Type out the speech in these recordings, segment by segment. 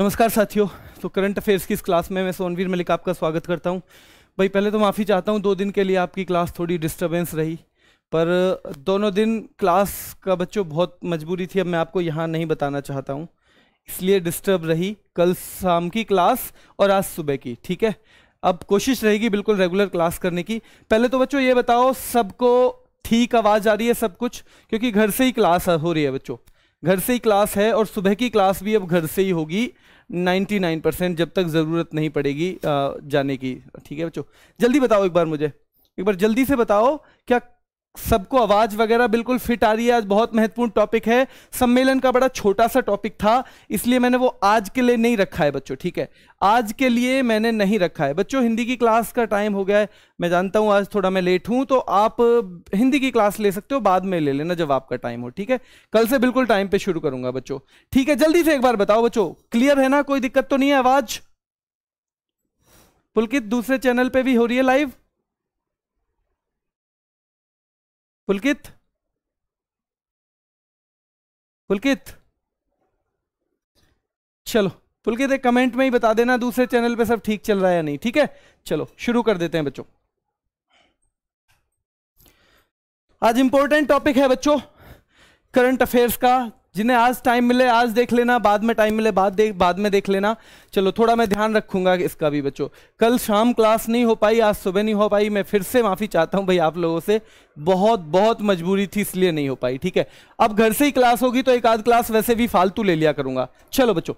नमस्कार साथियों तो करंट अफेयर्स की इस क्लास में मैं सोनवीर मलिक आपका स्वागत करता हूं भाई पहले तो माफ़ी चाहता हूं दो दिन के लिए आपकी क्लास थोड़ी डिस्टरबेंस रही पर दोनों दिन क्लास का बच्चों बहुत मजबूरी थी अब मैं आपको यहाँ नहीं बताना चाहता हूँ इसलिए डिस्टर्ब रही कल शाम की क्लास और आज सुबह की ठीक है अब कोशिश रहेगी बिल्कुल रेगुलर क्लास करने की पहले तो बच्चों ये बताओ सबको ठीक आवाज़ आ रही है सब कुछ क्योंकि घर से ही क्लास हो रही है बच्चों घर से ही क्लास है और सुबह की क्लास भी अब घर से ही होगी 99 परसेंट जब तक ज़रूरत नहीं पड़ेगी जाने की ठीक है बच्चों जल्दी बताओ एक बार मुझे एक बार जल्दी से बताओ क्या सबको आवाज वगैरह बिल्कुल फिट आ रही है आज बहुत महत्वपूर्ण टॉपिक है सम्मेलन का बड़ा छोटा सा टॉपिक था इसलिए मैंने वो आज के लिए नहीं रखा है बच्चों ठीक है आज के लिए मैंने नहीं रखा है बच्चों हिंदी की क्लास का टाइम हो गया है मैं जानता हूं आज थोड़ा मैं लेट हूं तो आप हिंदी की क्लास ले सकते हो बाद में ले लेना जब आपका टाइम हो ठीक है कल से बिल्कुल टाइम पे शुरू करूंगा बच्चों ठीक है जल्दी से एक बार बताओ बच्चों क्लियर है ना कोई दिक्कत तो नहीं है आवाज पुलकित दूसरे चैनल पे भी हो रही है लाइव पुलकित पुलकित चलो पुलकित एक कमेंट में ही बता देना दूसरे चैनल पे सब ठीक चल रहा है या नहीं ठीक है चलो शुरू कर देते हैं बच्चों आज इंपॉर्टेंट टॉपिक है बच्चों करंट अफेयर्स का जिन्हें आज टाइम मिले आज देख लेना बाद में टाइम मिले बाद देख बाद में देख लेना चलो थोड़ा मैं ध्यान रखूंगा इसका भी बच्चों कल शाम क्लास नहीं हो पाई आज सुबह नहीं हो पाई मैं फिर से माफ़ी चाहता हूं भाई आप लोगों से बहुत बहुत मजबूरी थी इसलिए नहीं हो पाई ठीक है अब घर से ही क्लास होगी तो एक आध क्लास वैसे भी फालतू ले लिया करूंगा चलो बच्चों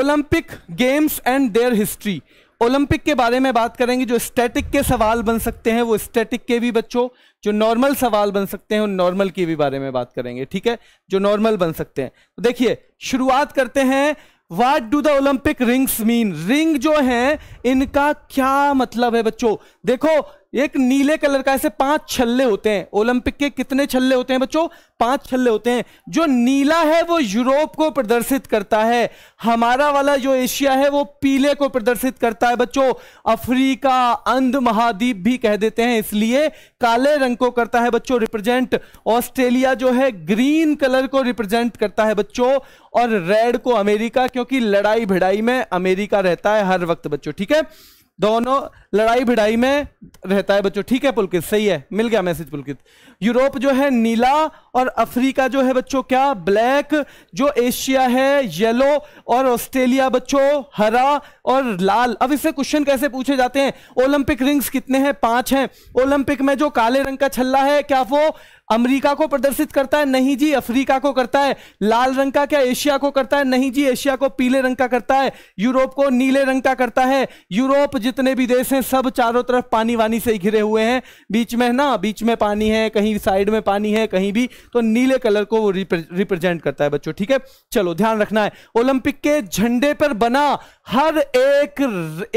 Olympic games and their history Olympic के बारे में बात करेंगे जो स्टैटिक के सवाल बन सकते हैं वो स्टैटिक के भी बच्चों जो नॉर्मल सवाल बन सकते हैं उन नॉर्मल के भी बारे में बात करेंगे ठीक है जो नॉर्मल बन सकते हैं तो देखिए शुरुआत करते हैं what do the Olympic rings mean ring जो है इनका क्या मतलब है बच्चों देखो एक नीले कलर का ऐसे पांच छल्ले होते हैं ओलंपिक के कितने छल्ले होते हैं बच्चों पांच छल्ले होते हैं जो नीला है वो यूरोप को प्रदर्शित करता है हमारा वाला जो एशिया है वो पीले को प्रदर्शित करता है बच्चों अफ्रीका अंध महाद्वीप भी कह देते हैं इसलिए काले रंग को करता है बच्चों रिप्रेजेंट ऑस्ट्रेलिया जो है ग्रीन कलर को रिप्रेजेंट करता है बच्चों और रेड को अमेरिका क्योंकि लड़ाई भिड़ाई में अमेरिका रहता है हर वक्त बच्चों ठीक है दोनों लड़ाई भिड़ाई में रहता है बच्चों ठीक है पुलकित सही है मिल गया मैसेज पुलकित यूरोप जो है नीला और अफ्रीका जो है बच्चों क्या ब्लैक जो एशिया है येलो और ऑस्ट्रेलिया बच्चों हरा और लाल अब इससे क्वेश्चन कैसे पूछे जाते हैं ओलंपिक रिंग्स कितने हैं पांच हैं ओलंपिक में जो काले रंग का छल्ला है क्या वो अमेरिका को प्रदर्शित करता है नहीं जी अफ्रीका को करता है लाल रंग का क्या एशिया को करता है नहीं जी एशिया को पीले रंग का करता है यूरोप को नीले रंग का करता है यूरोप जितने भी देश हैं सब चारों तरफ पानी वानी से घिरे हुए हैं बीच में ना बीच में पानी है कहीं साइड में पानी है कहीं भी तो नीले कलर को वो रिप्रेजेंट करता है बच्चों ठीक है चलो ध्यान रखना है ओलंपिक के झंडे पर बना हर एक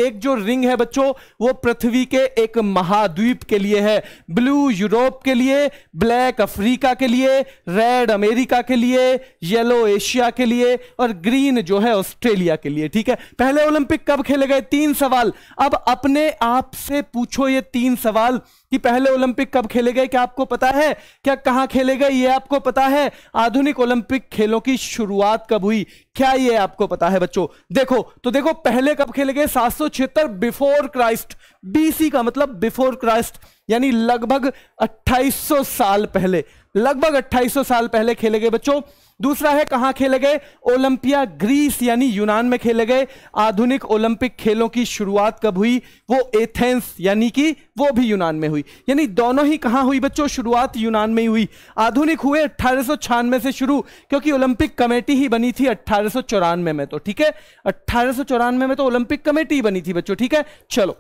एक जो रिंग है बच्चों वो पृथ्वी के एक महाद्वीप के लिए है ब्लू यूरोप के लिए ब्लैक ब्लैक अफ्रीका के लिए रेड अमेरिका के लिए येलो एशिया के लिए और ग्रीन जो है ऑस्ट्रेलिया के लिए ठीक है पहले ओलंपिक कब खेले गए तीन सवाल अब अपने आप से पूछो ये तीन सवाल कि पहले ओलंपिक कब खेले गए क्या आपको पता है क्या कहां खेले गए ये आपको पता है आधुनिक ओलंपिक खेलों की शुरुआत कब हुई क्या ये आपको पता है बच्चों देखो तो देखो पहले कब खेले गए सात बिफोर क्राइस्ट बीसी का मतलब बिफोर क्राइस्ट यानी लगभग 2800 साल पहले लगभग 2800 साल पहले खेले गए बच्चों दूसरा है कहां खेले गए ओलंपिया ग्रीस यानी यूनान में खेले गए आधुनिक ओलंपिक खेलों की शुरुआत कब हुई वो एथेंस यानी कि वो भी यूनान में हुई यानी दोनों ही कहां हुई बच्चों शुरुआत यूनान में ही हुई आधुनिक हुए अट्ठारह से शुरू क्योंकि ओलंपिक कमेटी ही बनी थी अट्ठारह में, में तो ठीक है अट्ठारह में, में तो ओलंपिक कमेटी ही बनी थी बच्चों ठीक है चलो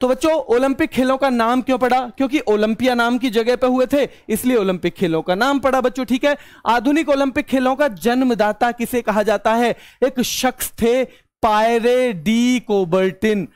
तो बच्चों ओलंपिक खेलों का नाम क्यों पड़ा क्योंकि ओलंपिया नाम की जगह पर हुए थे इसलिए ओलंपिक खेलों का नाम पड़ा बच्चों ठीक है आधुनिक ओलंपिक खेलों का जन्मदाता किसे कहा जाता है एक शख्स थे पायरे डी कोबर्टिन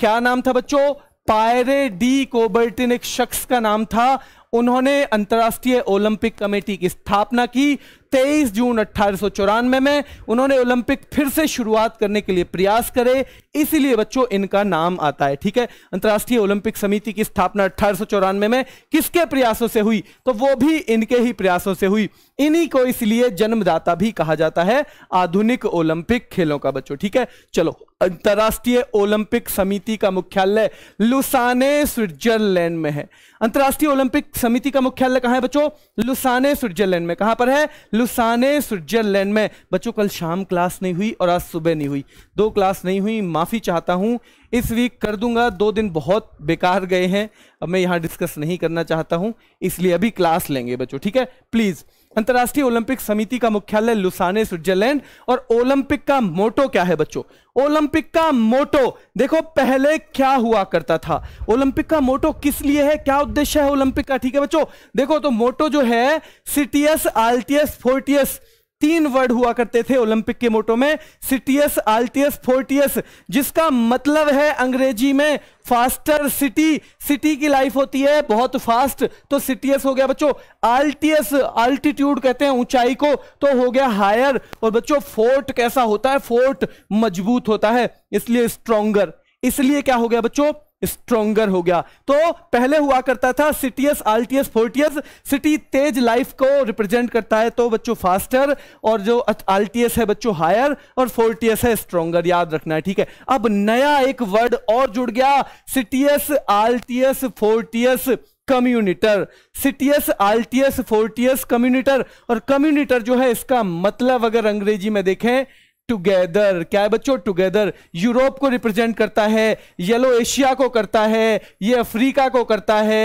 क्या नाम था बच्चों पायरे डी कोबर्टिन एक शख्स का नाम था उन्होंने अंतर्राष्ट्रीय ओलंपिक कमेटी की स्थापना की 23 जून अट्ठारह में उन्होंने ओलंपिक फिर से शुरुआत करने के लिए प्रयास करे इसीलिए बच्चों इनका नाम आता है ठीक है अंतर्राष्ट्रीय ओलंपिक समिति की स्थापना अट्ठारह में किसके प्रयासों से हुई तो वो भी इनके ही प्रयासों से हुई इन्हीं को इसलिए जन्मदाता भी कहा जाता है आधुनिक ओलंपिक खेलों का बच्चों ठीक है चलो अंतर्राष्ट्रीय ओलंपिक समिति का मुख्यालय लुसाने स्विट्जरलैंड में है अंतर्राष्ट्रीय ओलंपिक समिति का मुख्यालय कहां है बच्चों लुसाने स्विट्जरलैंड में कहां पर है लुसाने स्विट्जरलैंड में बच्चों कल शाम क्लास नहीं हुई और आज सुबह नहीं हुई दो क्लास नहीं हुई माफ़ी चाहता हूं इस वीक कर दूंगा दो दिन बहुत बेकार गए हैं अब मैं यहां डिस्कस नहीं करना चाहता हूं इसलिए अभी क्लास लेंगे बच्चों ठीक है प्लीज़ अंतर्राष्ट्रीय ओलंपिक समिति का मुख्यालय लुसाने स्विट्जरलैंड और ओलंपिक का मोटो क्या है बच्चों ओलंपिक का मोटो देखो पहले क्या हुआ करता था ओलंपिक का मोटो किस लिए है क्या उद्देश्य है ओलंपिक का ठीक है बच्चों देखो तो मोटो जो है सिटियस आल्टियस फोर्टियस तीन वर्ड हुआ करते थे ओलंपिक के मोटो में सिटियस आल्टियस फोर्टियस जिसका मतलब है अंग्रेजी में फास्टर सिटी सिटी की लाइफ होती है बहुत फास्ट तो सिटियस हो गया बच्चों आल्टियस आल्टीट्यूड कहते हैं ऊंचाई को तो हो गया हायर और बच्चों फोर्ट कैसा होता है फोर्ट मजबूत होता है इसलिए स्ट्रोंगर इसलिए क्या हो गया बच्चों स्ट्रोंगर हो गया तो पहले हुआ करता था सिटीएस आल्टीएस फोर्टीएस सिटी तेज लाइफ को रिप्रेजेंट करता है तो बच्चों फास्टर और जो आल्टीएस है बच्चों हायर और फोर्टीएस है स्ट्रोंगर याद रखना है ठीक है अब नया एक वर्ड और जुड़ गया सिटीएस आल्टीएस फोर्टीएस कम्युनिटर सिटीएस आल्टीएस फोर्टीएस कम्युनिटर और कम्युनिटर जो है इसका मतलब अगर अंग्रेजी में देखें टुगेदर क्या है बच्चों टुगेदर यूरोप को रिप्रेजेंट करता है येलो एशिया को करता है ये अफ्रीका को करता है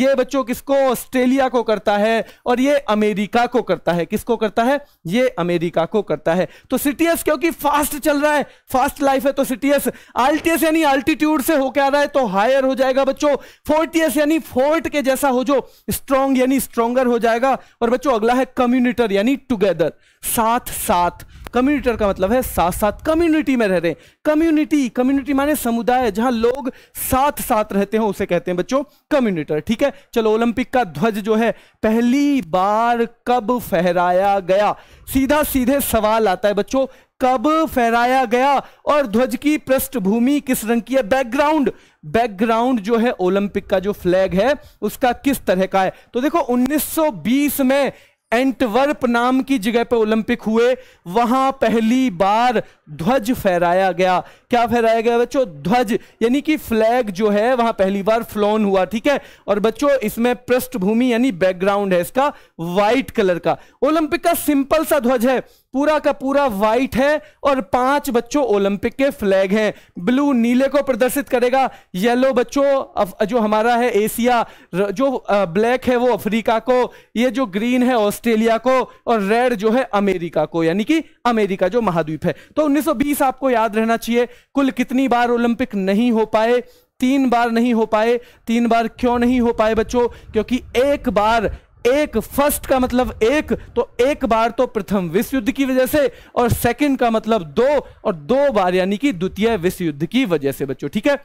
ये बच्चों किसको ऑस्ट्रेलिया को करता है और ये अमेरिका को करता है किसको करता है ये अमेरिका को करता है तो सिटीएस क्योंकि फास्ट चल रहा है फास्ट लाइफ है तो सिटीएस आल्टीएस यानी आल्टीट्यूड से होकर आ रहा है तो हायर हो जाएगा बच्चों फोर्टीएस यानी फोर्ट के जैसा हो जो स्ट्रॉन्ग यानी स्ट्रॉन्गर हो जाएगा और बच्चों अगला है कम्युनिटर यानी टुगेदर साथ साथ कम्युनिटर का मतलब है साथ साथ कम्युनिटी में रह रहे कम्युनिटी कम्युनिटी माने समुदाय जहां लोग साथ साथ रहते हैं उसे कहते हैं बच्चों कम्युनिटर ठीक है चलो ओलंपिक का ध्वज जो है पहली बार कब फहराया गया सीधा सीधे सवाल आता है बच्चों कब फहराया गया और ध्वज की पृष्ठभूमि किस रंग की है बैकग्राउंड बैकग्राउंड जो है ओलंपिक का जो फ्लैग है उसका किस तरह का है तो देखो 1920 में एंटवर्प नाम की जगह पर ओलंपिक हुए वहां पहली बार ध्वज फहराया गया क्या फहराया गया बच्चों ध्वज यानी कि फ्लैग जो है वहां पहली बार फ्लोन हुआ ठीक है और बच्चों इसमें पृष्ठभूमि यानी बैकग्राउंड है इसका व्हाइट कलर का ओलंपिक का सिंपल सा ध्वज है पूरा का पूरा व्हाइट है और पांच बच्चों ओलंपिक के फ्लैग हैं ब्लू नीले को प्रदर्शित करेगा येलो बच्चों जो हमारा है एशिया जो ब्लैक है वो अफ्रीका को ये जो ग्रीन है ऑस्ट्रेलिया को और रेड जो है अमेरिका को यानी कि अमेरिका जो महाद्वीप है तो 1920 आपको याद रहना चाहिए कुल कितनी बार ओलंपिक नहीं हो पाए तीन बार नहीं हो पाए तीन बार क्यों नहीं हो पाए बच्चों क्योंकि एक बार एक फर्स्ट का मतलब एक तो एक बार तो प्रथम विश्व युद्ध की वजह से और सेकंड का मतलब दो और दो बार यानी कि द्वितीय विश्व युद्ध की वजह से बच्चों ठीक है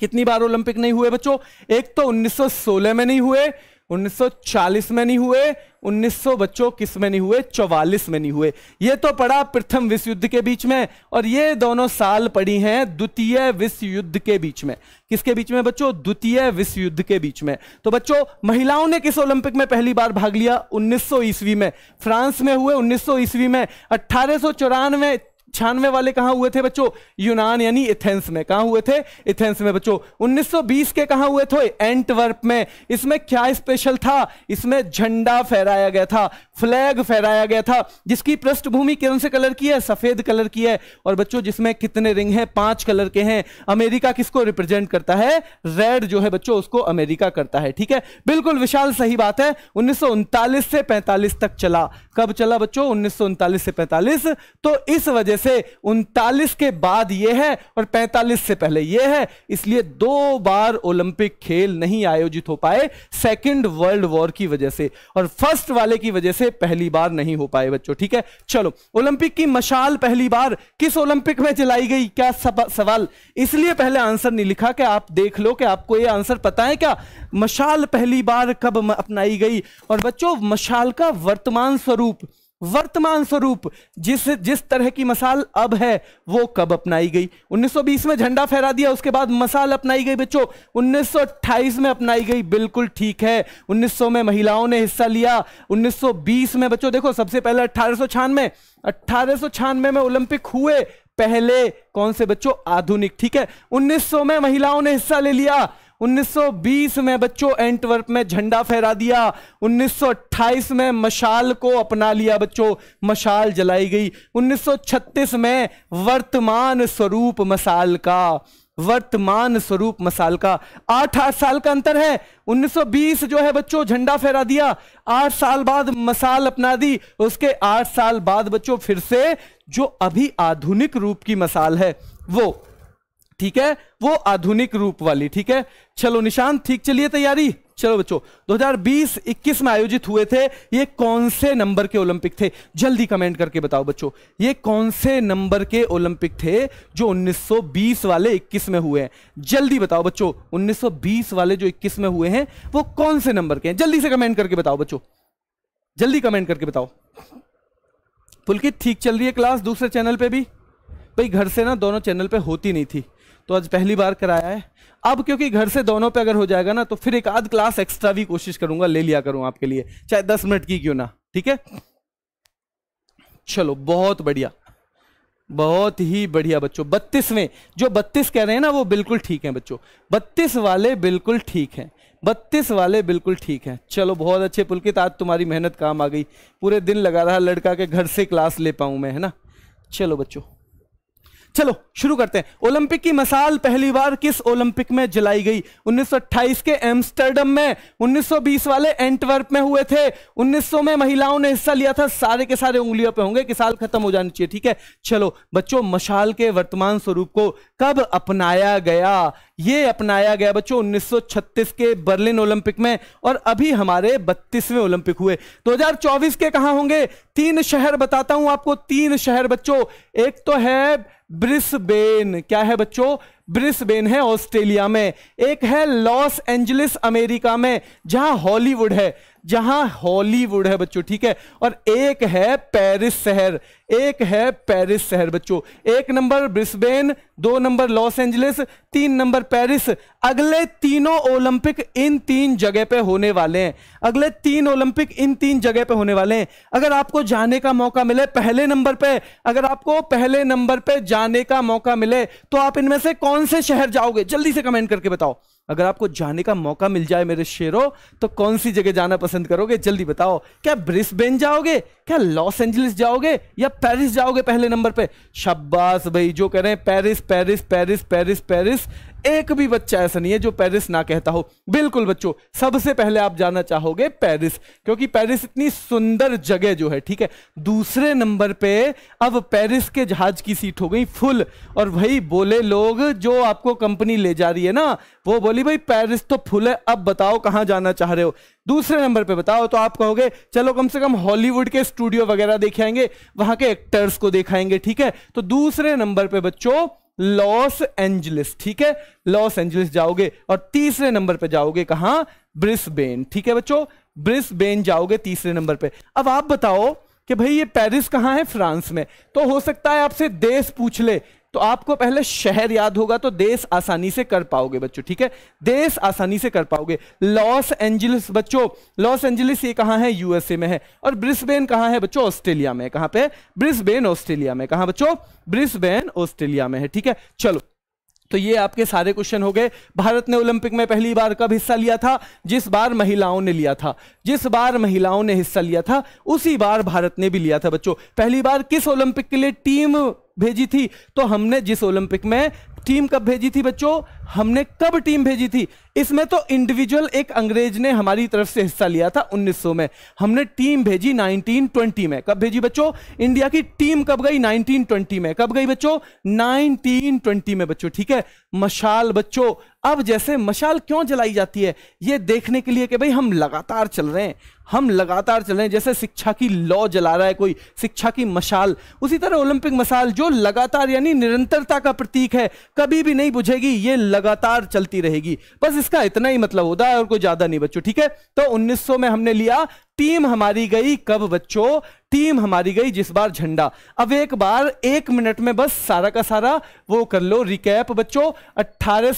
कितनी बार ओलंपिक नहीं हुए बच्चों एक तो 1916 में नहीं हुए 1940 में नहीं हुए 1900 बच्चों किस में नहीं हुए 44 में नहीं हुए ये तो पढ़ा प्रथम विश्व युद्ध के बीच में और ये दोनों साल पड़ी हैं द्वितीय विश्व युद्ध के बीच में किसके बीच में बच्चों द्वितीय विश्व युद्ध के बीच में तो बच्चों महिलाओं ने किस ओलंपिक में पहली बार भाग लिया उन्नीस ईस्वी में फ्रांस में हुए उन्नीस ईस्वी में अट्ठारह छियानवे वाले कहां हुए थे बच्चों यूनान यानी इथेंस में कहाँ हुए थे इथेंस में बच्चों 1920 के कहाँ हुए थे एंटवर्प में इसमें क्या स्पेशल था इसमें झंडा फहराया गया था फ्लैग फहराया गया था जिसकी पृष्ठभूमि कौन से कलर की है सफेद कलर की है और बच्चों जिसमें कितने रिंग है पांच कलर के हैं अमेरिका किसको रिप्रेजेंट करता है रेड जो है बच्चों उसको अमेरिका करता है ठीक है बिल्कुल विशाल सही बात है उन्नीस से पैंतालीस तक चला कब चला बच्चों उन्नीस से पैंतालीस तो इस वजह से उनतालीस के बाद यह है और 45 से पहले यह है इसलिए दो बार ओलंपिक खेल नहीं आयोजित हो पाए सेकेंड वर्ल्ड वॉर की वजह से और फर्स्ट वाले की वजह से पहली बार नहीं हो पाए बच्चों ठीक है चलो ओलंपिक की मशाल पहली बार किस ओलंपिक में चलाई गई क्या सवाल इसलिए पहले आंसर नहीं लिखा कि आप देख लो कि आपको यह आंसर पता है क्या मशाल पहली बार कब अपनाई गई और बच्चों मशाल का वर्तमान स्वरूप वर्तमान स्वरूप जिस जिस तरह की मसाल अब है वो कब अपनाई गई 1920 में झंडा फहरा दिया उसके बाद मसाल अपनाई गई बच्चों 1928 में अपनाई गई बिल्कुल ठीक है 1900 में महिलाओं ने हिस्सा लिया 1920 में बच्चों देखो सबसे पहले अट्ठारह में अट्ठारह में ओलंपिक हुए पहले कौन से बच्चों आधुनिक ठीक है 1900 में महिलाओं ने हिस्सा ले लिया 1920 में बच्चों एंटवर्प में झंडा फहरा दिया 1928 में मशाल को अपना लिया बच्चों मशाल जलाई गई 1936 में वर्तमान स्वरूप मसाल का वर्तमान स्वरूप मसाल का आठ आठ साल का अंतर है 1920 जो है बच्चों झंडा फहरा दिया आठ साल बाद मसाल अपना दी उसके आठ साल बाद बच्चों फिर से जो अभी आधुनिक रूप की मसाल है वो ठीक है वो आधुनिक रूप वाली ठीक है चलो निशान ठीक चलिए तैयारी चलो बच्चों 2020-21 में आयोजित हुए थे ये कौन से नंबर के ओलंपिक थे जल्दी कमेंट करके बताओ बच्चों ये कौन से नंबर के ओलंपिक थे जो 1920 वाले 21 में हुए हैं जल्दी बताओ बच्चों 1920 वाले जो 21 में हुए हैं वो कौन से नंबर के हैं जल्दी से कमेंट करके बताओ बच्चों जल्दी कमेंट करके बताओ पुलकित ठीक चल रही है क्लास दूसरे चैनल पर भी भाई घर से ना दोनों चैनल पर होती नहीं थी तो आज पहली बार कराया है अब क्योंकि घर से दोनों पे अगर हो जाएगा ना तो फिर एक आध क्लास एक्स्ट्रा भी कोशिश करूंगा ले लिया करूं आपके लिए चाहे दस मिनट की क्यों ना ठीक है चलो बहुत बढ़िया बहुत ही बढ़िया बच्चों बत्तीसवें जो बत्तीस कह रहे हैं ना वो बिल्कुल ठीक है बच्चों बत्तीस वाले बिल्कुल ठीक हैं बत्तीस वाले बिल्कुल ठीक हैं चलो बहुत अच्छे पुलकित आज तुम्हारी मेहनत काम आ गई पूरे दिन लगा रहा लड़का के घर से क्लास ले पाऊं मैं है ना चलो बच्चों चलो शुरू करते हैं ओलंपिक की मसाल पहली बार किस ओलंपिक में जलाई गई 1928 के एम्स्टर्डम में 1920 वाले एंटवर्प में हुए थे 1900 में महिलाओं ने हिस्सा लिया था सारे के सारे उंगलियों पे होंगे कि साल खत्म हो जानी चाहिए ठीक है चलो बच्चों मशाल के वर्तमान स्वरूप को कब अपनाया गया ये अपनाया गया बच्चों 1936 के बर्लिन ओलंपिक में और अभी हमारे 32वें ओलंपिक हुए 2024 के कहा होंगे तीन शहर बताता हूं आपको तीन शहर बच्चों एक तो है ब्रिसबेन क्या है बच्चों ब्रिसबेन है ऑस्ट्रेलिया में एक है लॉस एंजलिस अमेरिका में जहां हॉलीवुड है जहां हॉलीवुड है बच्चों ठीक है और एक है पेरिस शहर एक है पेरिस शहर बच्चों एक नंबर ब्रिस्बेन दो नंबर लॉस एंजलिस तीन नंबर पेरिस अगले तीनों ओलंपिक इन तीन जगह पे होने वाले हैं अगले तीन ओलंपिक इन तीन जगह पे होने वाले हैं अगर आपको जाने का मौका मिले पहले नंबर पे अगर आपको पहले नंबर पे जाने का मौका मिले तो आप इनमें से कौन से शहर जाओगे जल्दी से कमेंट करके बताओ अगर आपको जाने का मौका मिल जाए मेरे शेरों तो कौन सी जगह जाना पसंद करोगे जल्दी बताओ क्या ब्रिस्बेन जाओगे क्या लॉस एंजलिस जाओगे या पेरिस जाओगे पहले नंबर पे शब्बास भाई जो कह रहे हैं Paris Paris Paris Paris Paris एक भी बच्चा ऐसा नहीं है जो पेरिस ना कहता हो बिल्कुल बच्चों सबसे पहले आप जाना चाहोगे पेरिस क्योंकि पेरिस इतनी सुंदर जगह जो है ठीक है दूसरे नंबर पे अब पेरिस के जहाज की सीट हो गई फुल और भाई बोले लोग जो आपको कंपनी ले जा रही है ना वो बोली भाई पेरिस तो फुल है अब बताओ कहां जाना चाह रहे हो दूसरे नंबर पे बताओ तो आप कहोगे चलो कम से कम हॉलीवुड के स्टूडियो वगैरह देखाएंगे वहां के एक्टर्स को देखाएंगे ठीक है तो दूसरे नंबर पे बच्चों लॉस एंजलिस ठीक है लॉस एंजलिस जाओगे और तीसरे नंबर पे जाओगे कहा ब्रिस्बेन ठीक है बच्चों ब्रिस्बेन जाओगे तीसरे नंबर पे अब आप बताओ कि भाई ये पेरिस कहाँ है फ्रांस में तो हो सकता है आपसे देश पूछ ले तो आपको पहले शहर याद होगा तो देश आसानी से कर पाओगे बच्चों ठीक है देश आसानी से कर पाओगे लॉस एंजलिस बच्चों लॉस एंजलिस ये कहां है यूएसए में है और ब्रिस्बेन कहां है बच्चों ऑस्ट्रेलिया में कहां पे ब्रिस्बेन ऑस्ट्रेलिया में कहा बच्चों ब्रिस्बेन ऑस्ट्रेलिया में है ठीक है चलो तो ये आपके सारे क्वेश्चन हो गए भारत ने ओलंपिक में पहली बार कब हिस्सा लिया था जिस बार महिलाओं ने लिया था जिस बार महिलाओं ने हिस्सा लिया था उसी बार भारत ने भी लिया था बच्चों पहली बार किस ओलंपिक के लिए टीम भेजी थी तो हमने जिस ओलंपिक में टीम कब भेजी थी बच्चों हमने कब टीम भेजी थी इसमें तो इंडिविजुअल एक अंग्रेज ने हमारी तरफ से हिस्सा लिया था 1900 में हमने टीम भेजी 1920 में कब भेजी बच्चों इंडिया की टीम कब गई 1920 में कब गई बच्चों 1920 में बच्चों ठीक है मशाल बच्चों अब जैसे मशाल क्यों जलाई जाती है ये देखने के लिए कि भाई हम लगातार चल रहे हैं हम लगातार चल रहे हैं जैसे शिक्षा की लॉ जला रहा है कोई शिक्षा की मशाल उसी तरह ओलंपिक मशाल जो लगातार यानी निरंतरता का प्रतीक है कभी भी नहीं बुझेगी ये लगातार चलती रहेगी बस इसका इतना ही मतलब होता है और कोई ज़्यादा नहीं बच्चों ठीक है तो 1900 में हमने लिया टीम हमारी गई कब बच्चों टीम हमारी गई जिस बार झंडा अब एक बार एक मिनट में बस सारा का सारा वो कर लो रिकैप बच्चों अट्ठारह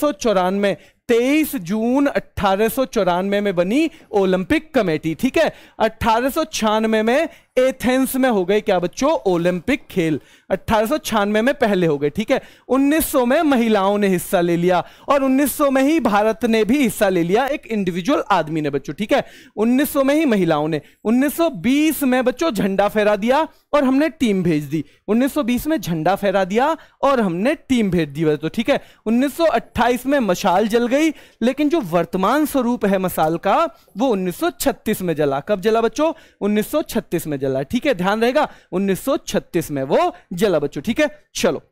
तेईस जून अट्ठारह में बनी ओलंपिक कमेटी ठीक है अट्ठारह में एथेंस में हो गए क्या बच्चों ओलंपिक खेल अट्ठारह में पहले हो गए ठीक है 1900 में महिलाओं ने हिस्सा ले लिया और 1900 में ही भारत ने भी हिस्सा ले लिया एक इंडिविजुअल आदमी ने बच्चों ठीक है 1900 में ही महिलाओं ने 1920 में बच्चों झंडा फहरा दिया और हमने टीम भेज दी 1920 में झंडा फहरा दिया और हमने टीम भेज दी वैसे तो ठीक है 1928 में मशाल जल गई लेकिन जो वर्तमान स्वरूप है मशाल का वो 1936 में जला कब जला बच्चों 1936 में जला ठीक है ध्यान रहेगा 1936 में वो जला बच्चों ठीक है चलो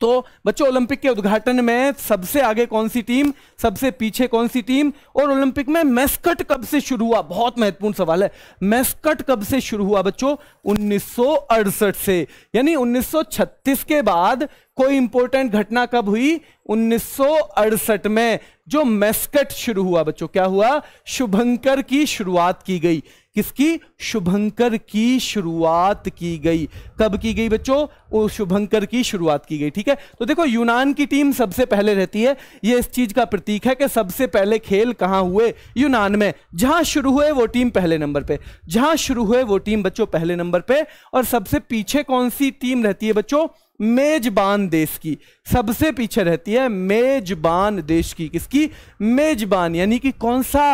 तो बच्चों ओलंपिक के उद्घाटन में सबसे आगे कौन सी टीम सबसे पीछे कौन सी टीम और ओलंपिक में मैस्कट कब से शुरू हुआ बहुत महत्वपूर्ण सवाल है मैस्कट कब से शुरू हुआ बच्चों उन्नीस से यानी 1936 के बाद कोई इंपोर्टेंट घटना कब हुई 1968 में जो मैस्कट शुरू हुआ बच्चों क्या हुआ शुभंकर की शुरुआत की गई किसकी शुभंकर की शुरुआत की गई कब की गई बच्चों वो शुभंकर की शुरुआत की गई ठीक है तो देखो यूनान की टीम सबसे पहले रहती है ये इस चीज का प्रतीक है कि सबसे पहले खेल कहाँ हुए यूनान में जहां शुरू हुए वो टीम पहले नंबर पे जहां शुरू हुए वो टीम बच्चों पहले नंबर पे और सबसे पीछे कौन सी टीम रहती है बच्चों मेजबान देश की सबसे पीछे रहती है मेजबान देश की किसकी मेजबान यानी कि कौन सा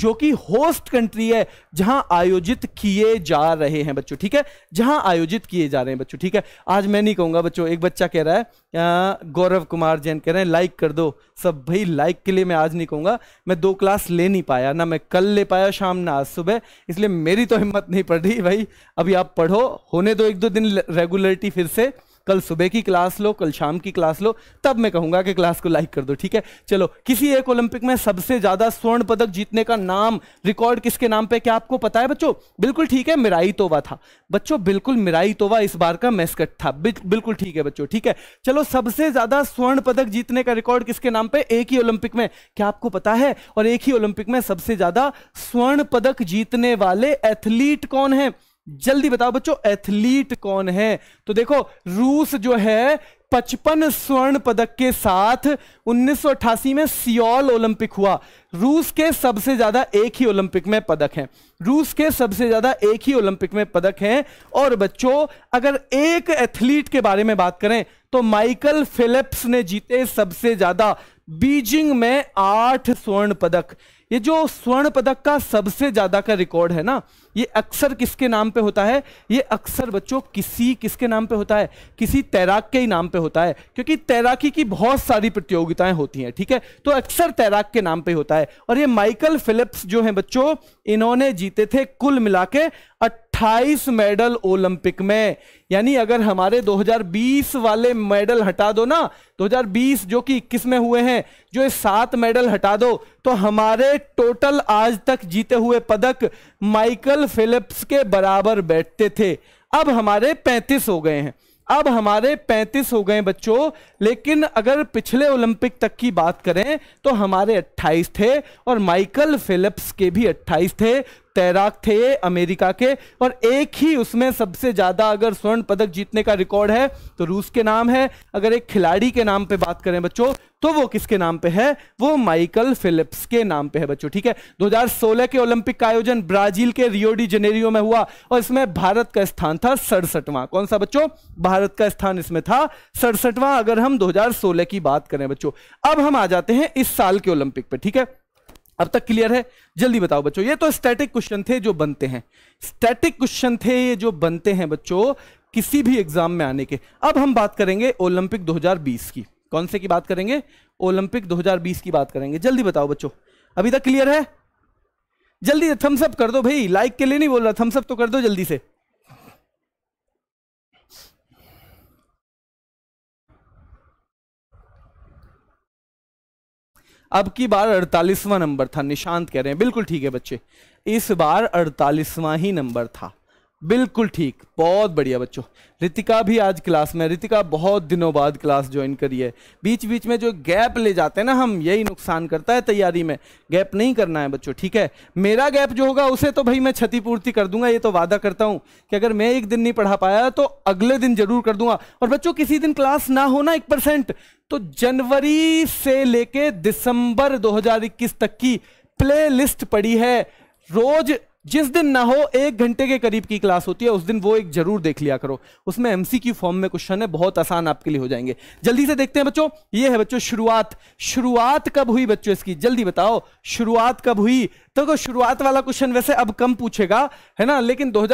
जो कि होस्ट कंट्री है जहां आयोजित किए जा रहे हैं बच्चों ठीक है जहां आयोजित किए जा रहे हैं बच्चों ठीक है आज मैं नहीं कहूंगा बच्चों एक बच्चा कह रहा है गौरव कुमार जैन कह रहे हैं लाइक कर दो सब भाई लाइक के लिए मैं आज नहीं कहूंगा मैं दो क्लास ले नहीं पाया ना मैं कल ले पाया शाम ना आज सुबह इसलिए मेरी तो हिम्मत नहीं पड़ रही भाई अभी आप पढ़ो होने दो एक दो दिन रेगुलरिटी फिर से कल सुबह की क्लास लो कल शाम की क्लास लो तब मैं कहूंगा कि क्लास को लाइक कर दो ठीक है चलो किसी एक ओलंपिक में सबसे ज्यादा स्वर्ण पदक जीतने का नाम रिकॉर्ड किसके नाम पे क्या आपको पता है बच्चों बिल्कुल ठीक है मिराई तोवा था बच्चों बिल्कुल मिराई तोवा इस बार का मैस्कट था बिल्कुल ठीक है बच्चों ठीक है चलो सबसे ज्यादा स्वर्ण पदक जीतने का रिकॉर्ड किसके नाम पर एक ही ओलंपिक में क्या आपको पता है और एक ही ओलंपिक में सबसे ज्यादा स्वर्ण पदक जीतने वाले एथलीट कौन है जल्दी बताओ बच्चों एथलीट कौन है तो देखो रूस जो है पचपन स्वर्ण पदक के साथ 1988 में सियोल ओलंपिक हुआ रूस के सबसे ज्यादा एक ही ओलंपिक में पदक हैं रूस के सबसे ज्यादा एक ही ओलंपिक में पदक हैं और बच्चों अगर एक एथलीट के बारे में बात करें तो माइकल फिलिप्स ने जीते सबसे ज्यादा बीजिंग में आठ स्वर्ण पदक ये जो स्वर्ण पदक का सबसे ज्यादा का रिकॉर्ड है ना ये अक्सर किसके नाम पे होता है ये अक्सर बच्चों किसी किसके नाम पे होता है किसी तैराक के ही नाम पे होता है क्योंकि तैराकी की बहुत सारी प्रतियोगिताएं होती हैं ठीक है तो अक्सर तैराक के नाम पे होता है और ये माइकल फिलिप्स जो है बच्चों इन्होंने जीते थे कुल मिला के 28 मेडल ओलंपिक में यानी अगर हमारे 2020 वाले मेडल हटा दो ना 2020 जो कि 21 में हुए हैं जो ये सात मेडल हटा दो तो हमारे टोटल आज तक जीते हुए पदक माइकल फिलिप्स के बराबर बैठते थे अब हमारे 35 हो गए हैं अब हमारे 35 हो गए बच्चों लेकिन अगर पिछले ओलंपिक तक की बात करें तो हमारे 28 थे और माइकल फिलिप्स के भी 28 थे तैराक थे अमेरिका के और एक ही उसमें सबसे ज़्यादा अगर स्वर्ण पदक जीतने का रिकॉर्ड है तो रूस के नाम है अगर एक खिलाड़ी के नाम पे बात करें बच्चों तो वो किसके नाम पे है वो माइकल फिलिप्स के नाम पे है बच्चों ठीक है 2016 के ओलंपिक का आयोजन ब्राजील के रियोडी जेनेरियो में हुआ और इसमें भारत का स्थान था सड़सठवां कौन सा बच्चों भारत का स्थान इसमें था सड़सठवां अगर हम 2016 की बात करें बच्चों अब हम आ जाते हैं इस साल के ओलंपिक पे ठीक है अब तक क्लियर है जल्दी बताओ बच्चों ये तो स्टैटिक क्वेश्चन थे जो बनते हैं स्टैटिक क्वेश्चन थे ये जो बनते हैं बच्चों किसी भी एग्जाम में आने के अब हम बात करेंगे ओलंपिक 2020 की कौन से की बात करेंगे ओलंपिक 2020 की बात करेंगे जल्दी बताओ बच्चों अभी तक क्लियर है जल्दी थम्सअप कर दो भाई लाइक के लिए नहीं बोल रहा थम्सअप तो कर दो जल्दी से अब की बार अड़तालीसवां नंबर था निशांत कह रहे हैं बिल्कुल ठीक है बच्चे इस बार अड़तालीसवां ही नंबर था बिल्कुल ठीक बहुत बढ़िया बच्चों रितिका भी आज क्लास में रितिका बहुत दिनों बाद क्लास ज्वाइन करी है बीच बीच में जो गैप ले जाते हैं ना हम यही नुकसान करता है तैयारी में गैप नहीं करना है बच्चों ठीक है मेरा गैप जो होगा उसे तो भाई मैं क्षतिपूर्ति कर दूंगा ये तो वादा करता हूँ कि अगर मैं एक दिन नहीं पढ़ा पाया तो अगले दिन जरूर कर दूंगा और बच्चों किसी दिन क्लास ना होना एक परसेंट तो जनवरी से लेके दिसंबर दो तक की प्ले पड़ी है रोज जिस दिन ना हो एक घंटे के करीब की क्लास होती है उस दिन वो एक जरूर देख लिया करो उसमें एमसीक्यू फॉर्म में क्वेश्चन है बहुत आसान आपके लिए हो जाएंगे जल्दी से देखते हैं बच्चों ये है बच्चों शुरुआत शुरुआत कब हुई बच्चों इसकी जल्दी बताओ शुरुआत कब हुई तो शुरुआत वाला क्वेश्चन वैसे अब कम पूछेगा है ना लेकिन दो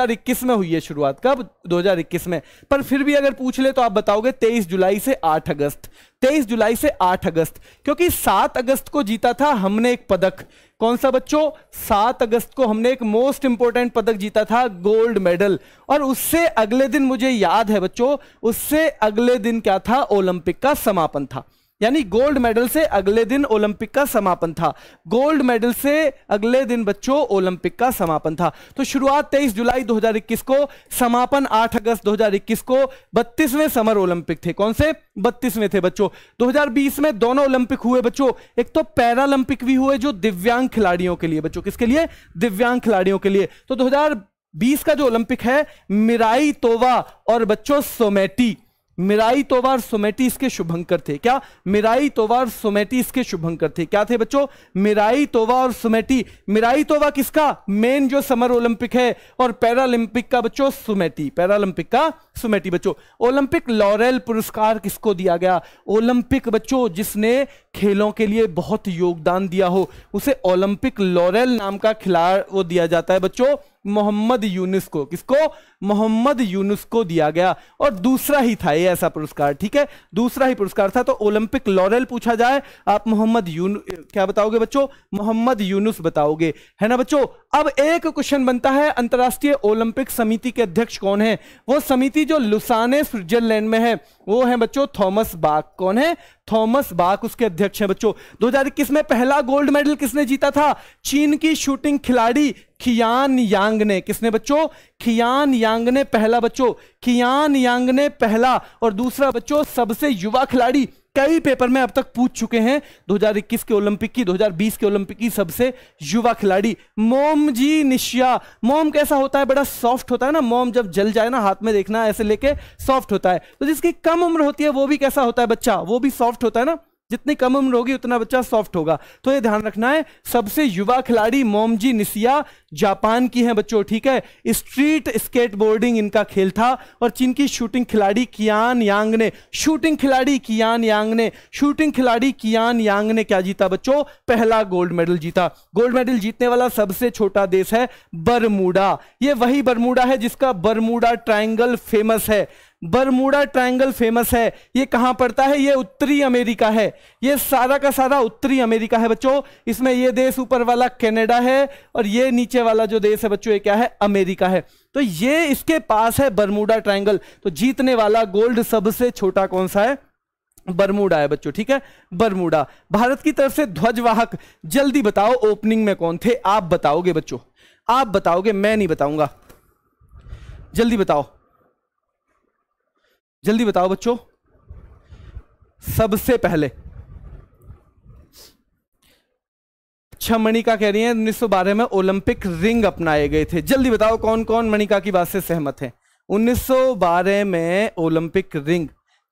में हुई है शुरुआत कब दो में पर फिर भी अगर पूछ ले तो आप बताओगे तेईस जुलाई से आठ अगस्त तेईस जुलाई से आठ अगस्त क्योंकि सात अगस्त को जीता था हमने एक पदक कौन सा बच्चों सात अगस्त को हमने एक मोस्ट इंपोर्टेंट पदक जीता था गोल्ड मेडल और उससे अगले दिन मुझे याद है बच्चों उससे अगले दिन क्या था ओलंपिक का समापन था यानी गोल्ड मेडल से अगले दिन ओलंपिक का समापन था गोल्ड मेडल से अगले दिन बच्चों ओलंपिक का समापन था तो शुरुआत 23 जुलाई 2021 को समापन 8 अगस्त 2021 को 32वें समर ओलंपिक थे कौन से 32वें थे बच्चों 2020 में दोनों ओलंपिक हुए बच्चों एक तो पैरालंपिक भी हुए जो दिव्यांग खिलाड़ियों के लिए बच्चों किसके लिए दिव्यांग खिलाड़ियों के लिए तो 2020 का जो ओलंपिक है मिराई तोवा और बच्चों सोमेटी मिराई तोवार सोमेटिस के शुभंकर थे क्या मिराई तोवार सोमेटिस के शुभंकर थे क्या थे बच्चों मिराई तोवा और सुमेटी मिराई तोवा किसका मेन जो समर ओलंपिक है और पैरालंपिक का बच्चों सुमेटी पैरालंपिक का सुमेटी बच्चों ओलंपिक लॉरेल पुरस्कार किसको दिया गया ओलंपिक बच्चों जिसने खेलों के लिए बहुत योगदान दिया हो उसे ओलंपिक लॉरेल नाम का खिलाड़ वो दिया जाता है बच्चों मोहम्मद यूनुस को किसको मोहम्मद यूनुस को दिया गया और दूसरा ही था ये ऐसा पुरस्कार ठीक है दूसरा ही पुरस्कार था तो ओलंपिक लॉरल पूछा जाए आप मोहम्मद यून क्या बताओगे बच्चों मोहम्मद यूनुस बताओगे है ना बच्चों अब एक क्वेश्चन बनता है अंतर्राष्ट्रीय ओलंपिक समिति के अध्यक्ष कौन है वो समिति जो लुसाने स्विट्जरलैंड में है वो है बच्चों थॉमस बाग कौन है थॉमस बाक उसके अध्यक्ष हैं बच्चों दो में पहला गोल्ड मेडल किसने जीता था चीन की शूटिंग खिलाड़ी खियान यांग ने किसने बच्चों खियान यांग ने पहला बच्चों खियान यांग ने पहला और दूसरा बच्चों सबसे युवा खिलाड़ी कई पेपर में अब तक पूछ चुके हैं 2021 के ओलंपिक की 2020 के ओलंपिक की सबसे युवा खिलाड़ी मोम जी निशिया मोम कैसा होता है बड़ा सॉफ्ट होता है ना मोम जब जल जाए ना हाथ में देखना ऐसे लेके सॉफ्ट होता है तो जिसकी कम उम्र होती है वो भी कैसा होता है बच्चा वो भी सॉफ्ट होता है ना जितनी कम उम्र होगी उतना बच्चा सॉफ्ट होगा तो ये ध्यान रखना है सबसे युवा खिलाड़ी मोमजी निसिया जापान की हैं बच्चों ठीक है स्ट्रीट स्केटबोर्डिंग इनका खेल था और चीन की शूटिंग खिलाड़ी कियान यांग ने शूटिंग खिलाड़ी कियान यांग ने शूटिंग खिलाड़ी कियान यांग ने क्या जीता बच्चों पहला गोल्ड मेडल जीता गोल्ड मेडल जीतने वाला सबसे छोटा देश है बरमूडा ये वही बरमूडा है जिसका बरमूडा ट्राइंगल फेमस है बरमूडा ट्रायंगल फेमस है ये कहां पड़ता है ये उत्तरी अमेरिका है ये सारा का सारा उत्तरी अमेरिका है बच्चों इसमें ये देश ऊपर वाला कनाडा है और ये नीचे वाला जो देश है बच्चों ये क्या है अमेरिका है तो ये इसके पास है बरमूडा ट्रायंगल तो जीतने वाला गोल्ड सबसे छोटा कौन सा है बरमूडा है बच्चों ठीक है बरमूडा भारत की तरफ से ध्वजवाहक जल्दी बताओ ओपनिंग में कौन थे आप बताओगे बच्चों आप बताओगे मैं नहीं बताऊंगा जल्दी बताओ जल्दी बताओ बच्चों सबसे पहले अच्छा मणिका कह रही है उन्नीस में ओलंपिक रिंग अपनाए गए थे जल्दी बताओ कौन कौन मणिका की बात से सहमत है 1912 में ओलंपिक रिंग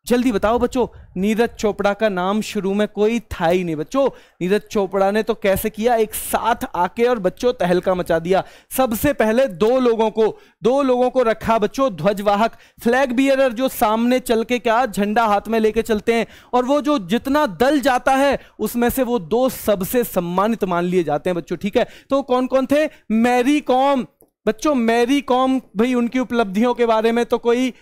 जल्दी बताओ बच्चों नीरज चोपड़ा का नाम शुरू में कोई था ही नहीं बच्चों नीरज चोपड़ा ने तो कैसे किया एक साथ आके और बच्चों तहलका मचा दिया सबसे पहले दो लोगों को दो लोगों को रखा बच्चों ध्वजवाहक फ्लैग बियरर जो सामने चल के क्या झंडा हाथ में लेके चलते हैं और वो जो जितना दल जाता है उसमें से वो दो सबसे सम्मानित मान लिए जाते हैं बच्चों ठीक है तो कौन कौन थे मैरी कॉम बच्चों मैरी कॉम भाई उनकी उपलब्धियों के बारे में तो कोई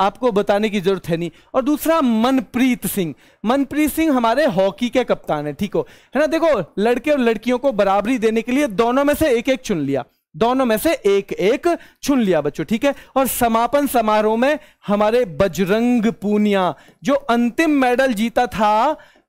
आपको बताने की जरूरत है नहीं और दूसरा मनप्रीत सिंह मनप्रीत सिंह हमारे हॉकी के कप्तान है ठीक हो है ना देखो लड़के और लड़कियों को बराबरी देने के लिए दोनों में से एक एक चुन लिया दोनों में से एक एक चुन लिया बच्चों ठीक है और समापन समारोह में हमारे बजरंग पूनिया जो अंतिम मेडल जीता था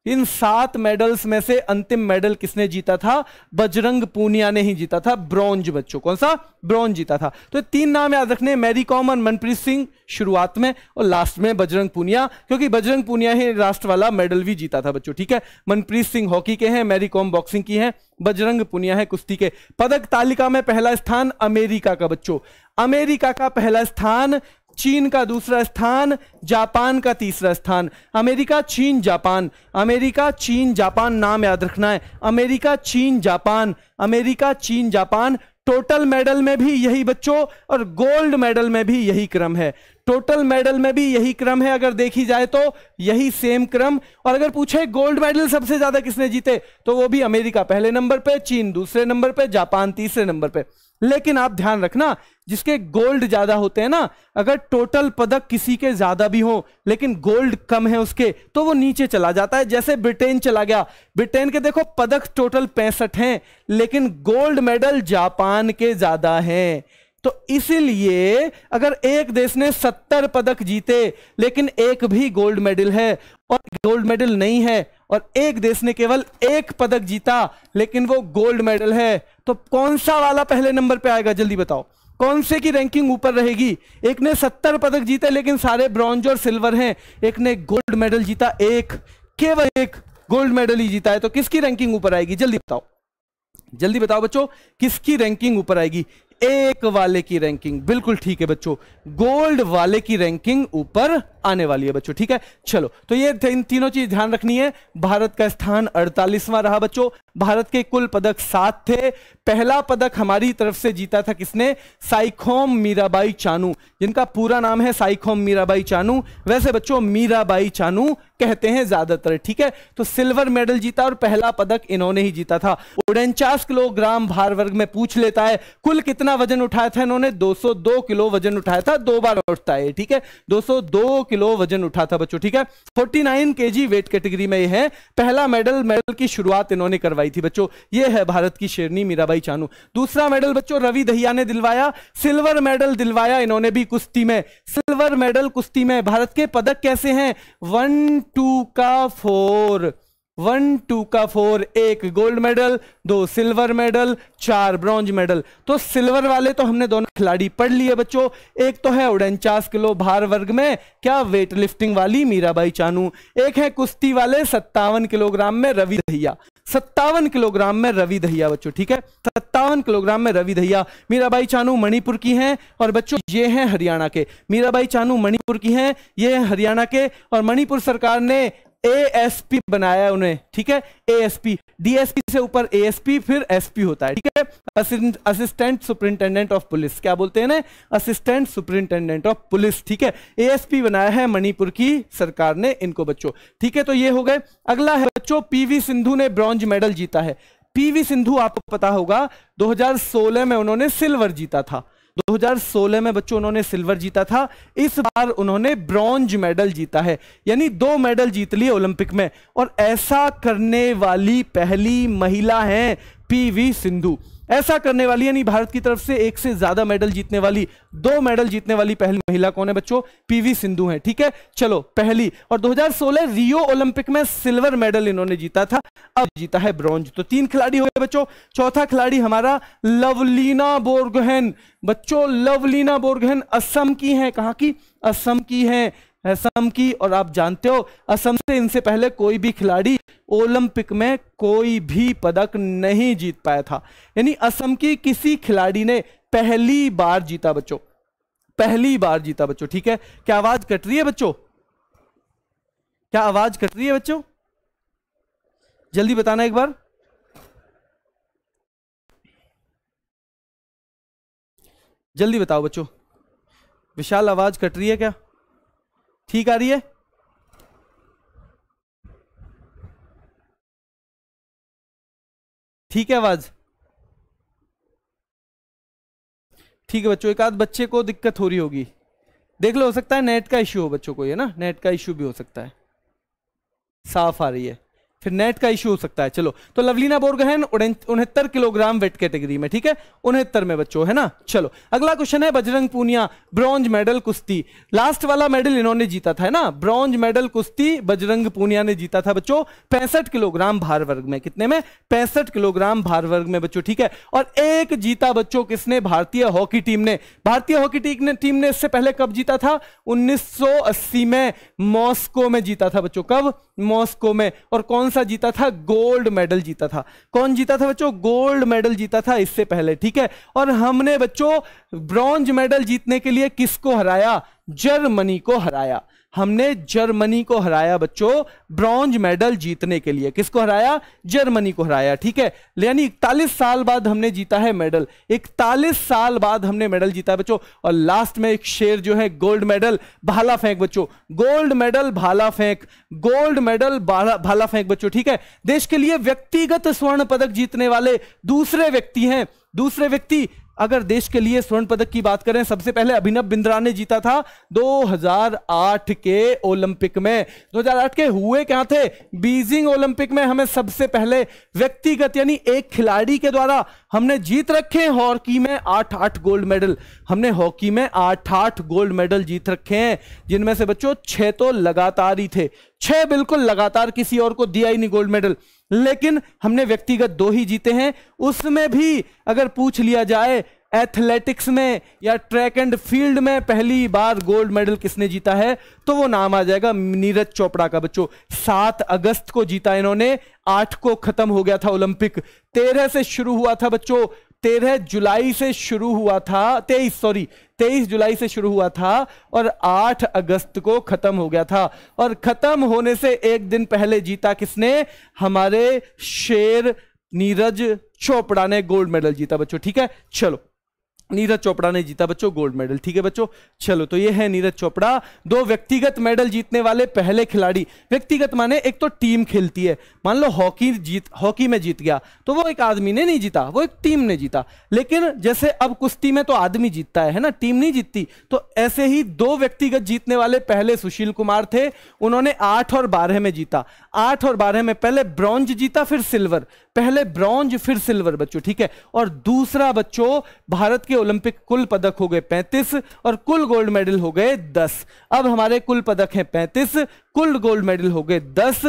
इन सात मेडल्स में से अंतिम मेडल किसने जीता था बजरंग पूनिया ने ही जीता था ब्रॉन्ज बच्चों कौन सा ब्रॉन्ज जीता था तो तीन नाम याद रखने मैरी कॉम और मनप्रीत सिंह शुरुआत में और लास्ट में बजरंग पूनिया क्योंकि बजरंग पूनिया ही राष्ट्र वाला मेडल भी जीता था बच्चों ठीक है मनप्रीत सिंह हॉकी के हैं मैरी कॉम बॉक्सिंग की है बजरंग पुनिया है कुश्ती के पदक तालिका में पहला स्थान अमेरिका का बच्चों अमेरिका का पहला स्थान चीन का दूसरा स्थान जापान का तीसरा स्थान अमेरिका चीन जापान अमेरिका चीन जापान नाम याद रखना है अमेरिका चीन जापान अमेरिका चीन जापान टोटल मेडल में भी यही बच्चों और गोल्ड मेडल में भी यही क्रम है टोटल मेडल में भी यही क्रम है अगर देखी जाए तो यही सेम क्रम और अगर पूछे गोल्ड मेडल सबसे ज्यादा किसने जीते तो वो भी अमेरिका पहले नंबर पे चीन दूसरे नंबर पे जापान तीसरे नंबर पे लेकिन आप ध्यान रखना जिसके गोल्ड ज्यादा होते हैं ना अगर टोटल पदक किसी के ज्यादा भी हो लेकिन गोल्ड कम है उसके तो वो नीचे चला जाता है जैसे ब्रिटेन चला गया ब्रिटेन के देखो पदक टोटल पैंसठ हैं लेकिन गोल्ड मेडल जापान के ज्यादा हैं तो इसीलिए अगर एक देश ने सत्तर पदक जीते लेकिन एक भी गोल्ड मेडल है और गोल्ड मेडल नहीं है और एक देश ने केवल एक पदक जीता लेकिन वो गोल्ड मेडल है तो कौन सा वाला पहले नंबर पे आएगा जल्दी बताओ कौन से की रैंकिंग ऊपर रहेगी एक ने सत्तर पदक जीते लेकिन सारे ब्रॉन्ज और सिल्वर हैं एक ने गोल्ड मेडल जीता एक केवल एक गोल्ड मेडल ही जीता है तो किसकी रैंकिंग ऊपर आएगी जल्दी बताओ जल्दी बताओ बच्चों किसकी रैंकिंग ऊपर आएगी एक वाले की रैंकिंग बिल्कुल ठीक है बच्चों गोल्ड वाले की रैंकिंग ऊपर आने वाली है बच्चों ठीक है चलो तो ये इन तीनों चीज ध्यान रखनी है भारत का स्थान अड़तालीसवां रहा बच्चों भारत के कुल पदक सात थे पहला पदक हमारी तरफ से जीता था किसने साइखोम मीराबाई चानू जिनका पूरा नाम है साइखोम मीराबाई चानू वैसे बच्चों मीराबाई चानू कहते हैं ज्यादातर ठीक है तो सिल्वर मेडल जीता और पहला पदक इन्होंने ही जीता था उनचास किलोग्राम भार वर्ग में पूछ लेता है कुल कितना वजन उठाया था इन्होंने 202 किलो वजन उठाया था दो बार उठता है ठीक है 202 किलो वजन उठा था बच्चों ठीक है 49 नाइन वेट कैटेगरी में ये है पहला मेडल मेडल की शुरुआत इन्होंने करवाई थी बच्चों ये है भारत की शेरनी मीराबाई चानू दूसरा मेडल बच्चों रवि दहिया ने दिलवाया सिल्वर मेडल दिलवाया इन्होंने भी कुश्ती में सिल्वर मेडल कुश्ती में भारत के पदक कैसे हैं वन टू का फोर वन टू का फोर एक गोल्ड मेडल दो सिल्वर मेडल चार ब्रॉन्ज मेडल तो सिल्वर वाले तो हमने दोनों खिलाड़ी पढ़ लिए बच्चों एक तो है उड़नचास किलो भार वर्ग में क्या वेट लिफ्टिंग वाली मीराबाई चानू एक है कुश्ती वाले सत्तावन किलोग्राम में रवि दहिया सत्तावन किलोग्राम में रवि दहिया बच्चों ठीक है सत्तावन किलोग्राम में रवि दहिया मीराबाई चानू मणिपुर की हैं और बच्चों ये हैं हरियाणा के मीराबाई चानू मणिपुर की हैं ये हरियाणा के और मणिपुर सरकार ने एएसपी बनाया है उन्हें ठीक है एएसपी डीएसपी से ऊपर एएसपी फिर एसपी होता है ठीक है असिस्टेंट सुपरिंटेंडेंट ऑफ पुलिस क्या बोलते हैं ना असिस्टेंट सुपरिंटेंडेंट ऑफ पुलिस ठीक है एएसपी बनाया है मणिपुर की सरकार ने इनको बच्चों ठीक है तो ये हो गए अगला है बच्चों पीवी सिंधु ने ब्रॉन्ज मेडल जीता है पीवी सिंधु आपको पता होगा 2016 में उन्होंने सिल्वर जीता था 2016 में बच्चों उन्होंने सिल्वर जीता था इस बार उन्होंने ब्रॉन्ज मेडल जीता है यानी दो मेडल जीत लिए ओलंपिक में और ऐसा करने वाली पहली महिला हैं पीवी सिंधु ऐसा करने वाली यानी भारत की तरफ से एक से ज्यादा मेडल जीतने वाली दो मेडल जीतने वाली पहली महिला कौन है बच्चों पीवी सिंधु हैं ठीक है चलो पहली और 2016 रियो ओलंपिक में सिल्वर मेडल इन्होंने जीता था अब जीता है ब्रॉन्ज तो तीन खिलाड़ी हो गए बच्चों चौथा खिलाड़ी हमारा लवलीना बोरगहन बच्चों लवलीना बोरगहन असम की है कहा की असम की है असम की और आप जानते हो असम से इनसे पहले कोई भी खिलाड़ी ओलंपिक में कोई भी पदक नहीं जीत पाया था यानी असम की किसी खिलाड़ी ने पहली बार जीता बच्चों पहली बार जीता बच्चों ठीक है क्या आवाज कट रही है बच्चों क्या आवाज कट रही है बच्चों जल्दी बताना एक बार जल्दी बताओ बच्चों विशाल आवाज कट रही है क्या ठीक आ रही है ठीक है आवाज ठीक है बच्चों एक आध बच्चे को दिक्कत हो रही होगी देख लो हो सकता है नेट का इश्यू हो बच्चों को ये ना नेट का इश्यू भी हो सकता है साफ आ रही है फिर नेट का इश्यू हो सकता है चलो तो लवलीना बोरगहन उनहत्तर किलोग्राम वेट कैटेगरी में ठीक है उनहत्तर में बच्चों है ना चलो अगला क्वेश्चन है बजरंग पूनिया ब्रॉन्ज मेडल कुश्ती लास्ट वाला मेडल इन्होंने जीता था है ना ब्रॉन्ज मेडल कुश्ती बजरंग पूनिया ने जीता था बच्चों पैंसठ किलोग्राम भार वर्ग में कितने में पैंसठ किलोग्राम भार वर्ग में बच्चों ठीक है और एक जीता बच्चों किसने भारतीय हॉकी टीम ने भारतीय हॉकी टीम ने इससे पहले कब जीता था उन्नीस में मॉस्को में जीता था बच्चों कब मॉस्को में और कौन सा जीता था गोल्ड मेडल जीता था कौन जीता था बच्चों गोल्ड मेडल जीता था इससे पहले ठीक है और हमने बच्चों ब्रॉन्ज मेडल जीतने के लिए किसको हराया जर्मनी को हराया हमने जर्मनी को हराया बच्चों ब्रॉन्ज मेडल जीतने के लिए किसको हराया जर्मनी को हराया ठीक है यानी इकतालीस साल बाद हमने जीता है मेडल इकतालीस साल बाद हमने मेडल जीता है बच्चों और लास्ट में एक शेर जो है गोल्ड मेडल भाला फेंक बच्चों गोल्ड मेडल भाला फेंक गोल्ड मेडल भाला फेंक बच्चों ठीक है देश के लिए व्यक्तिगत स्वर्ण पदक जीतने वाले दूसरे व्यक्ति हैं दूसरे व्यक्ति अगर देश के लिए स्वर्ण पदक की बात करें सबसे पहले अभिनव बिंद्रा ने जीता था 2008 के ओलंपिक में 2008 के हुए क्या थे बीजिंग ओलंपिक में हमें सबसे पहले व्यक्तिगत यानी एक खिलाड़ी के द्वारा हमने जीत रखे हॉकी में आठ आठ गोल्ड मेडल हमने हॉकी में आठ आठ गोल्ड मेडल जीत रखे हैं जिनमें से बच्चों छह तो लगातार ही थे छह बिल्कुल लगातार किसी और को दिया ही नहीं गोल्ड मेडल लेकिन हमने व्यक्तिगत दो ही जीते हैं उसमें भी अगर पूछ लिया जाए एथलेटिक्स में या ट्रैक एंड फील्ड में पहली बार गोल्ड मेडल किसने जीता है तो वो नाम आ जाएगा नीरज चोपड़ा का बच्चों सात अगस्त को जीता इन्होंने आठ को खत्म हो गया था ओलंपिक तेरह से शुरू हुआ था बच्चों तेरह जुलाई से शुरू हुआ था तेईस सॉरी 23 जुलाई से शुरू हुआ था और 8 अगस्त को खत्म हो गया था और खत्म होने से एक दिन पहले जीता किसने हमारे शेर नीरज चोपड़ा ने गोल्ड मेडल जीता बच्चों ठीक है चलो नीरज चोपड़ा ने जीता बच्चों गोल्ड मेडल ठीक है बच्चों चलो तो ये है नीरज चोपड़ा दो व्यक्तिगत मेडल जीतने वाले पहले खिलाड़ी व्यक्तिगत माने एक तो टीम खेलती है मान लो हॉकी जीत हॉकी में जीत गया तो वो एक आदमी ने नहीं जीता वो एक टीम ने जीता लेकिन जैसे अब कुश्ती में तो आदमी जीतता है, है ना टीम नहीं जीतती तो ऐसे ही दो व्यक्तिगत जीतने वाले पहले सुशील कुमार थे उन्होंने आठ और बारह में जीता आठ और बारह में पहले ब्रॉन्ज जीता फिर सिल्वर पहले ब्रॉन्ज फिर सिल्वर बच्चों ठीक है और दूसरा बच्चों भारत के ओलंपिक कुल पदक हो गए 35 और कुल गोल्ड मेडल हो गए 10 अब हमारे कुल पदक हैं 35 कुल गोल्ड मेडल हो गए 10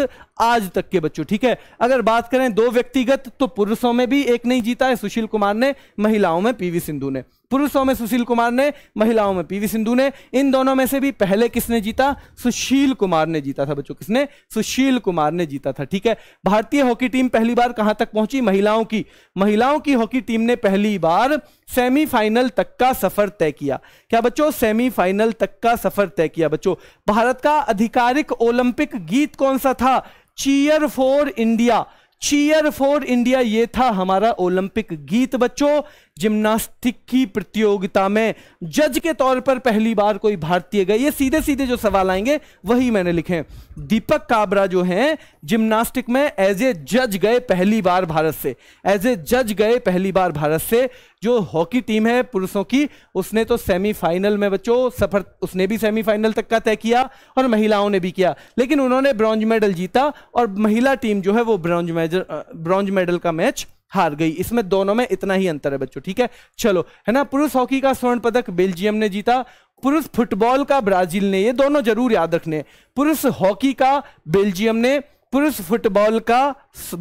आज तक के बच्चों ठीक है अगर बात करें दो व्यक्तिगत तो पुरुषों में भी एक नहीं जीता है सुशील कुमार ने महिलाओं में पीवी सिंधु ने पुरुषों में सुशील कुमार ने महिलाओं में पीवी सिंधु ने इन दोनों में से भी पहले किसने जीता सुशील कुमार ने जीता था बच्चों किसने सुशील कुमार ने जीता था ठीक है भारतीय हॉकी टीम पहली बार कहां तक पहुंची महिलाओं की महिलाओं की हॉकी टीम ने पहली बार सेमीफाइनल तक का सफर तय किया क्या बच्चों सेमीफाइनल तक का सफर तय किया बच्चों भारत का आधिकारिक ओलंपिक गीत कौन सा था cheer for India cheer for India ये था हमारा ओलंपिक गीत बच्चों जिम्नास्टिक की प्रतियोगिता में जज के तौर पर पहली बार कोई भारतीय गए ये सीधे सीधे जो सवाल आएंगे वही मैंने लिखे हैं दीपक काबरा जो हैं जिम्नास्टिक में एज ए जज गए पहली बार भारत से एज ए जज गए पहली बार भारत से जो हॉकी टीम है पुरुषों की उसने तो सेमीफाइनल में बच्चों सफर उसने भी सेमीफाइनल तक का तय किया और महिलाओं ने भी किया लेकिन उन्होंने ब्रॉन्ज मेडल जीता और महिला टीम जो है वो ब्रॉन्ज मेडल ब्रॉन्ज मेडल का मैच हार गई इसमें दोनों में इतना ही अंतर है बच्चों ठीक है चलो है ना पुरुष हॉकी का स्वर्ण पदक बेल्जियम ने जीता पुरुष फुटबॉल का ब्राजील ने ये दोनों जरूर याद रखने पुरुष हॉकी का बेल्जियम ने पुरुष फुटबॉल का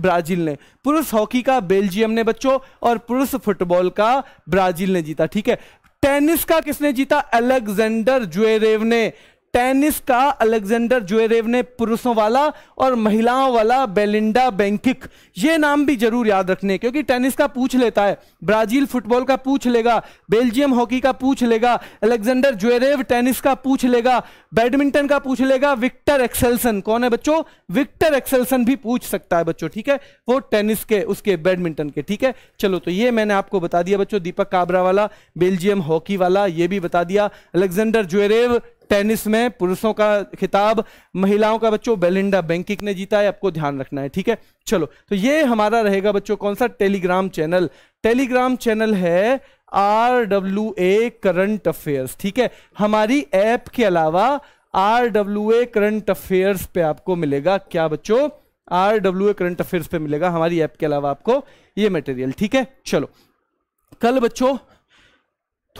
ब्राजील ने पुरुष हॉकी का बेल्जियम ने बच्चों और पुरुष फुटबॉल का ब्राजील ने जीता ठीक है टेनिस का किसने जीता अलेक्जेंडर ज्वेरेव ने टेनिस का अलेक्जेंडर जुएरेव ने पुरुषों वाला और महिलाओं वाला बेलिंडा बैंकिक ये नाम भी जरूर याद रखने क्योंकि टेनिस का पूछ लेता है ब्राजील फुटबॉल का पूछ लेगा बेल्जियम हॉकी का पूछ लेगा अलेक्जेंडर जुएरेव टेनिस का पूछ लेगा बैडमिंटन का पूछ लेगा विक्टर एक्सेलसन कौन है बच्चों विक्टर एक्सेलसन भी पूछ सकता है बच्चों ठीक है वो टेनिस के उसके बैडमिंटन के ठीक है चलो तो ये मैंने आपको बता दिया बच्चों दीपक काबरा वाला बेल्जियम हॉकी वाला ये भी बता दिया अलेक्जेंडर जुएरेव टेनिस में पुरुषों का खिताब महिलाओं का बच्चों बेलिंडा बैंकिक ने जीता है आपको ध्यान रखना है ठीक है चलो तो ये हमारा रहेगा बच्चों कौन सा टेलीग्राम चैनल टेलीग्राम चैनल है R W A current affairs ठीक है हमारी ऐप के अलावा R W A current affairs पे आपको मिलेगा क्या बच्चों R W A current affairs पे मिलेगा हमारी ऐप के अलावा आपको ये मटेरियल ठीक है चलो कल बच्चों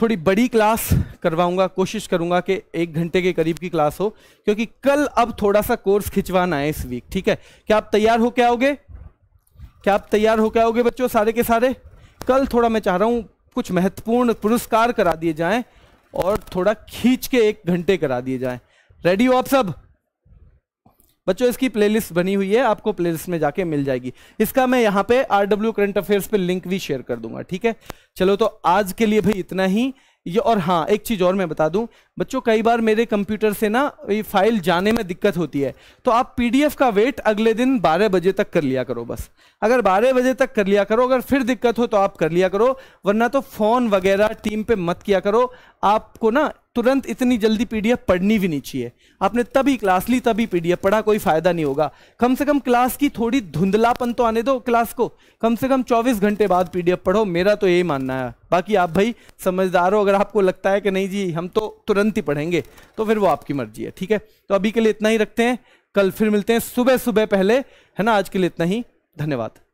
थोड़ी बड़ी क्लास करवाऊंगा कोशिश करूंगा कि एक घंटे के करीब की क्लास हो क्योंकि कल अब थोड़ा सा कोर्स खिंचवाना है इस वीक ठीक है क्या आप तैयार हो क्या आओगे क्या आप तैयार हो क्या आओगे बच्चों सारे के सारे कल थोड़ा मैं चाह रहा हूँ कुछ महत्वपूर्ण पुरस्कार करा दिए जाएं और थोड़ा खींच के एक घंटे करा दिए जाए रेडी हो आप सब बच्चों इसकी प्लेलिस्ट बनी हुई है आपको प्लेलिस्ट में जाके मिल जाएगी इसका मैं यहाँ पे आर डब्ल्यू करंट अफेयर्स पे लिंक भी शेयर कर दूंगा ठीक है चलो तो आज के लिए भाई इतना ही ये और हाँ एक चीज़ और मैं बता दूं बच्चों कई बार मेरे कंप्यूटर से ना ये फाइल जाने में दिक्कत होती है तो आप पीडीएफ का वेट अगले दिन बारह बजे तक कर लिया करो बस अगर बारह बजे तक कर लिया करो अगर फिर दिक्कत हो तो आप कर लिया करो वरना तो फ़ोन वगैरह टीम पे मत किया करो आपको ना तुरंत इतनी जल्दी पीडीएफ पढ़नी भी नहीं चाहिए आपने तभी क्लास ली तभी पीडीएफ पढ़ा कोई फायदा नहीं होगा कम से कम क्लास की थोड़ी धुंधलापन तो आने दो क्लास को कम से कम 24 घंटे बाद पीडीएफ पढ़ो मेरा तो यही मानना है बाकी आप भाई समझदार हो अगर आपको लगता है कि नहीं जी हम तो तुरंत ही पढ़ेंगे तो फिर वो आपकी मर्जी है ठीक है तो अभी के लिए इतना ही रखते हैं कल फिर मिलते हैं सुबह सुबह पहले है ना आज के लिए इतना ही धन्यवाद